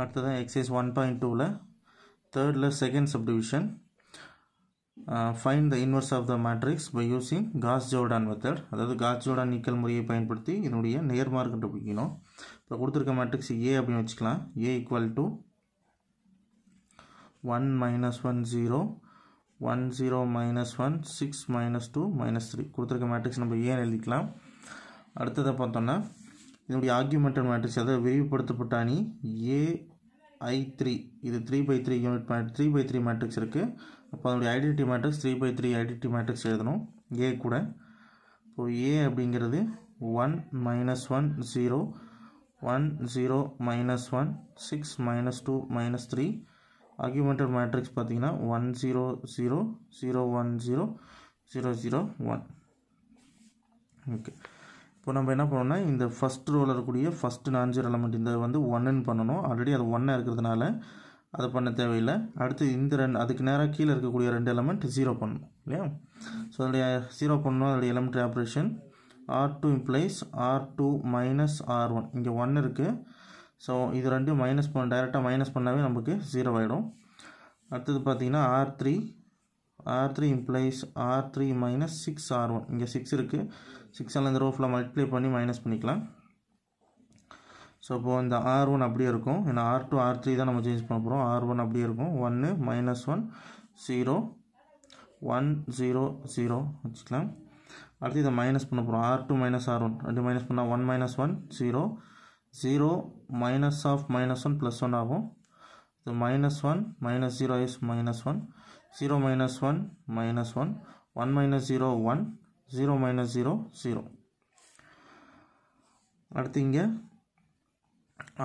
அடுத்ததான் exercise one point டூவில் தேர்டில் second subdivision find the inverse of the matrix by using Gauss Jordan method அதாவது Gauss Jordan நீக்கல் முறையை பயன்படுத்தி இதனுடைய நேர்மார்க் கண்டுபிடிக்கணும் இப்போ கொடுத்துருக்க மேட்ரிக்ஸ் ஏ அப்படின்னு வச்சுக்கலாம் A equal to one minus one zero one zero minus one six minus two minus three கொடுத்துருக்க மேட்ரிக்ஸ் நம்ம ஏன்னு எழுதிக்கலாம் அடுத்ததை பார்த்தோன்னா இதனுடைய ஆக்யூமெண்டல் மேட்ரிக்ஸ் அதாவது விரிவுபடுத்தப்பட்ட அணி ஏ ஐ த்ரீ இது three by three unit three by three matrix இருக்குது அப்போ அதனுடைய identity matrix three by three identity matrix எழுதணும் ஏ கூட இப்போ ஏ அப்படிங்கிறது one minus one zero one zero minus one six minus two minus three augmented matrix பார்த்தீங்கன்னா one zero zero zero one zero zero zero one okay இப்போ நம்ம என்ன பண்ணோம்னா இந்த ஃபஸ்ட் ரோவில் இருக்கக்கூடிய ஃபஸ்ட்டு நான்ஜர் எலமெண்ட் இந்த வந்து ஒன்னுன்னு பண்ணணும் ஆல்ரெடி அது ஒன்னாக இருக்கிறதுனால அதை பண்ண தேவையில்லை அடுத்து இந்த ரெண்டு அதுக்கு நேராக கீழே இருக்கக்கூடிய ரெண்டு எலமெண்ட் ஜீரோ பண்ணணும் இல்லையா ஸோ அதோடைய ஜீரோ பண்ணணும் அதோடைய element operation R two implies R two minus R one இங்கே ஒன் இருக்குது ஸோ இது ரெண்டும் மைனஸ் பண்ண டைரெக்டாக மைனஸ் பண்ணாவே நமக்கு ஜீரோ ஆகிடும் அடுத்தது பார்த்திங்கன்னா R three R three implies R three minus six R one இங்கே சிக்ஸ் இருக்குது சிக்ஸால் இந்த ரோஃபில் மல்டிப்ளை பண்ணி மைனஸ் பண்ணிக்கலாம் ஸோ இப்போது இந்த ஆர் ஒன் அப்படியே இருக்கும் ஏன்னா ஆர் டூ ஆர் த்ரீ தான் நம்ம சேஞ்ச் பண்ண போகிறோம் ஆர் ஒன் அப்படியே இருக்கும் ஒன்று minus one zero one zero zero வச்சுக்கலாம் அடுத்து இதை மைனஸ் பண்ண போகிறோம் R two minus R one ரெண்டு மைனஸ் பண்ணால் one minus one zero zero minus of minus one plus one ஆகும் இது minus one minus zero is minus one zero minus one minus one one minus zero one zero minus zero zero அடுத்து இங்கே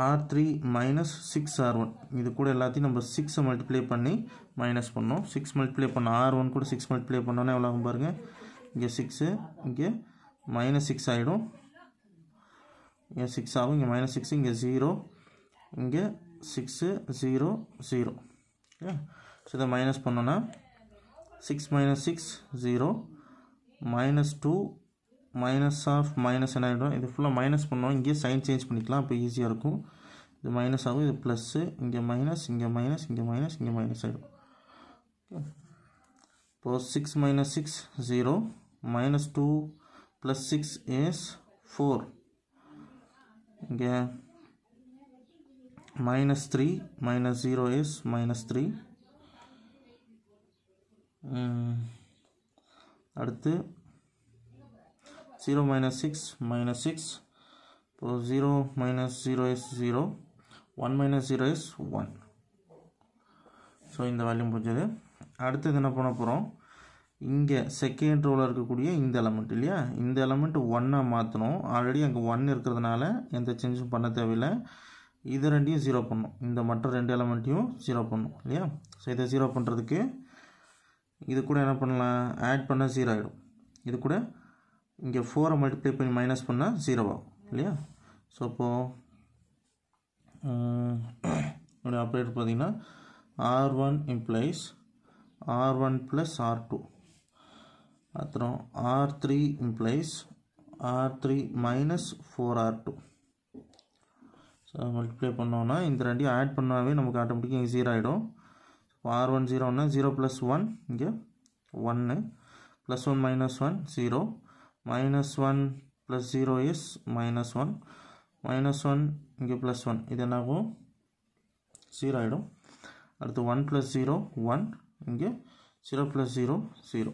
R three minus six R one இது கூட எல்லாத்தையும் நம்ம சிக்ஸை multiply பண்ணி மைனஸ் பண்ணோம் சிக்ஸ் மல்டிப்ளை பண்ண ஆர் ஒன் கூட சிக்ஸ் மல்டிப்ளை பண்ணோன்னே எவ்வளோ ஆகும் பாருங்கள் இங்கே சிக்ஸு இங்கே மைனஸ் சிக்ஸ் ஆகிடும் இங்கே சிக்ஸ் ஆகும் இங்கே மைனஸ் சிக்ஸ் இங்கே ஜீரோ இங்கே six zero zero okay so இதை மைனஸ் பண்ணோன்னா six minus six zero minus two minus of minus என்ன ஆகிடும் இது ஃபுல்லாக மைனஸ் பண்ணும் இங்கேயே சைன் சேஞ்ச் பண்ணிக்கலாம் அப்போ ஈஸியாக இருக்கும் இது மைனஸ் ஆகும் இது ப்ளஸ்ஸு இங்கே மைனஸ் இங்கே மைனஸ் இங்கே மைனஸ் இங்கே மைனஸ் ஆகிடும் போ six minus six zero minus two plus six is four இங்கே minus 3 minus 0 is minus 3 அடுத்து zero minus six minus six இப்போ zero minus zero is zero one minus zero is one so இந்த value முடிஞ்சது அடுத்தது என்ன பண்ண போகிறோம் இங்கே செகண்ட் ரோவில் இருக்கக்கூடிய இந்த எலமெண்ட் இல்லையா இந்த எலமெண்ட் ஒன்னாக மாற்றணும் ஆல்ரெடி அங்கே ஒன் இருக்கிறதுனால எந்த சேஞ்சும் பண்ண தேவையில்லை இது ரெண்டையும் ஜீரோ பண்ணும் இந்த மற்ற ரெண்டு எலமெண்ட்டையும் ஜீரோ பண்ணும் இல்லையா ஸோ இதை ஜீரோ பண்ணுறதுக்கு இது கூட என்ன பண்ணலாம் ஆட் பண்ணால் ஜீரோ ஆகிடும் இது கூட இங்கே ஃபோரை மல்டிப்ளை பண்ணி மைனஸ் பண்ணால் ஜீரோ ஆகும் இல்லையா ஸோ அப்போது என்னுடைய ஆப்ரேட்டர் பார்த்தீங்கன்னா R one implies R one plus R two அப்புறம் R three implies R three minus four R two so multiply பண்ணோன்னா இந்த ரெண்டையும் ஆட் பண்ணாவே நமக்கு ஆட்டோமேட்டிக்காக ஜீரோ ஆகிடும் ஆர் ஒன் ஜீரோ ஒன்று ஜீரோ ப்ளஸ் ஒன் இங்கே ஒன்று plus one minus one zero minus one plus zero is minus one minus one இங்கே ப்ளஸ் ஒன் இது என்னாகும் ஜீரோ ஆகிடும் அடுத்து ஒன் ப்ளஸ் ஜீரோ ஒன் இங்கே ஜீரோ ப்ளஸ் ஜீரோ ஜீரோ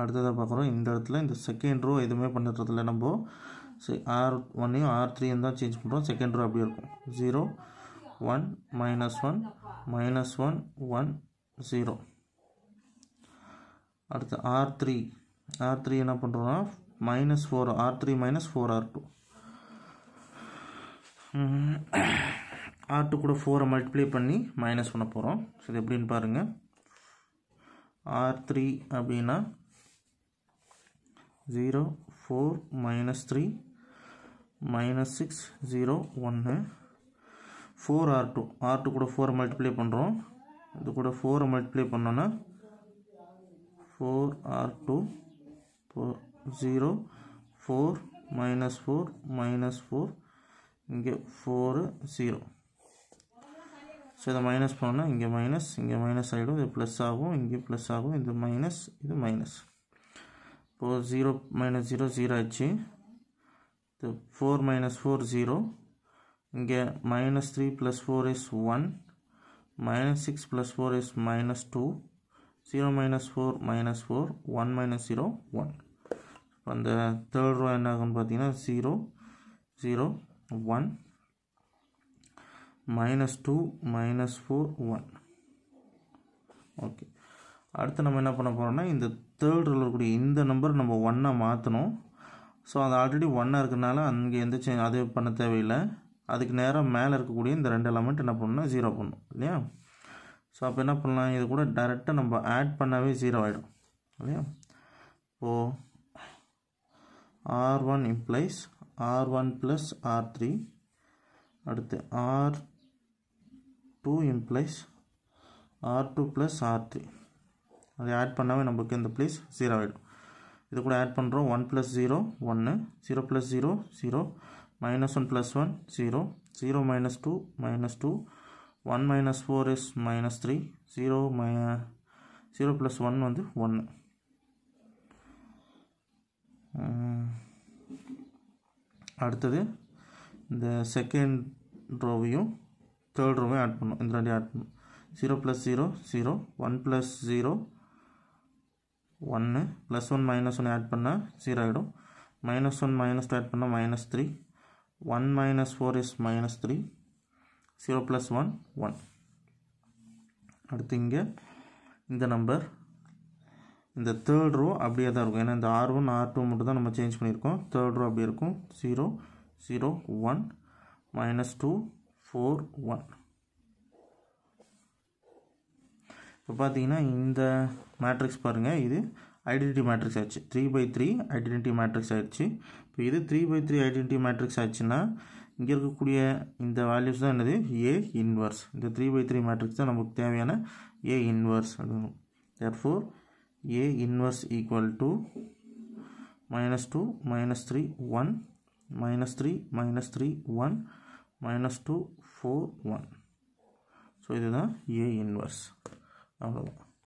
அடுத்ததாக பார்க்குறோம் இந்த இடத்துல இந்த செகண்ட் ரோ எதுவுமே பண்ணுறதில்ல நம்ம சரி ஆர் ஒன்னையும் ஆர் த்ரீயும் தான் சேஞ்ச் பண்ணுறோம் செகண்ட் ரோ அப்படியே இருக்கும் zero one minus one minus one one zero அடுத்து ஆர் த்ரீ ஆர் த்ரீ என்ன பண்ணுறோன்னா minus four R three minus four R two 4 multiply கூட ஃபோரை பண்ணி மைனஸ் பண்ண போகிறோம் சரி எப்படின்னு பாருங்கள் ஆர் த்ரீ அப்படின்னா zero four minus three minus six zero ஒன்று four R two R two கூட ஃபோரை மல்டிப்ளை பண்ணுறோம் இது கூட ஃபோரை மல்டிப்ளை பண்ணோன்னா four R two zero four minus four minus four இங்கே ஃபோரு ஜீரோ ஸோ இதை மைனஸ் பண்ணோன்னா இங்கே மைனஸ் இங்கே மைனஸ் ஆகிடும் இது ப்ளஸ் ஆகும் இங்கே ப்ளஸ் ஆகும் இது மைனஸ் இது மைனஸ் இப்போது ஜீரோ மைனஸ் ஜீரோ ஜீரோ ஆச்சு இது ஃபோர் மைனஸ் ஃபோர் ஜீரோ இங்கே minus three plus four is one minus six plus four is minus two zero minus four minus four one minus zero one அந்த third row என்ன ஆகும்னு பார்த்தீங்கன்னா zero zero one minus two minus four one okay அடுத்து நம்ம என்ன பண்ண போகிறோன்னா இந்த தேர்ட் இருக்கக்கூடிய இந்த நம்பர் நம்ம ஒன்னாக மாற்றணும் ஸோ அது ஆல்ரெடி ஒன்னாக இருக்கனால அங்கே எந்த சேஞ்ச் அது பண்ண தேவையில்லை அதுக்கு நேராக மேலே இருக்கக்கூடிய இந்த ரெண்டு எலமெண்ட் என்ன பண்ணணும் ஜீரோ பண்ணணும் இல்லையா ஸோ அப்போ என்ன பண்ணலாம் இது கூட டைரெக்டாக நம்ம ஆட் பண்ணாவே ஜீரோ ஆகிடும் இல்லையா இப்போது R one implies R one plus R three அடுத்து R two implies R two plus R three அதை ஆட் பண்ணாவே நமக்கு இந்த ப்ளேஸ் ஜீரோ ஆகிடும் இது கூட ஆட் பண்ணுறோம் ஒன் ப்ளஸ் ஜீரோ ஒன்று zero plus zero zero minus 1 plus 1 0 0 minus 2 minus 2 1 minus 4 is minus 3 0 minus 0 plus 1 வந்து 1 அடுத்தது இந்த செகண்ட் third row ரோவையும் ஆட் பண்ணும் இந்த ரெண்டையும் ஆட் பண்ணும் zero plus zero 0 one plus zero ஒன்று ப்ளஸ் ஒன் மைனஸ் 1 ஆட் பண்ணால் ஜீரோ ஆகிடும் மைனஸ் ஒன் மைனஸ் 2 ஆட் பண்ணா minus three 1 minus 4 is minus 3 0 plus 1 1 அடுத்து இங்கே இந்த நம்பர் இந்த third ரோ அப்படியே தான் இருக்கும் ஏன்னா இந்த ஆர் ஒன் ஆர் டூ மட்டும் தான் நம்ம சேஞ்ச் பண்ணியிருக்கோம் தேர்ட் ரோ அப்படியே இருக்கும் 0 zero one minus two four one இப்போ பார்த்தீங்கன்னா இந்த மேட்ரிக்ஸ் பாருங்கள் இது ஐடென்டிட்டி மேட்ரிக்ஸ் ஆச்சு three by three identity matrix ஆயிடுச்சு இப்போ இது three by three identity matrix ஆச்சுன்னா இங்கே இருக்கக்கூடிய இந்த வேல்யூஸ் தான் என்னது ஏ இன்வர்ஸ் இந்த த்ரீ பை த்ரீ மேட்ரிக்ஸ் தான் நமக்கு தேவையான ஏ இன்வர்ஸ் அப்படின்னு therefore A inverse equal to minus 2 minus 3 1 minus three minus 3 1 minus 2 4 1 so இதுதான் A inverse அவ்வளவுதான்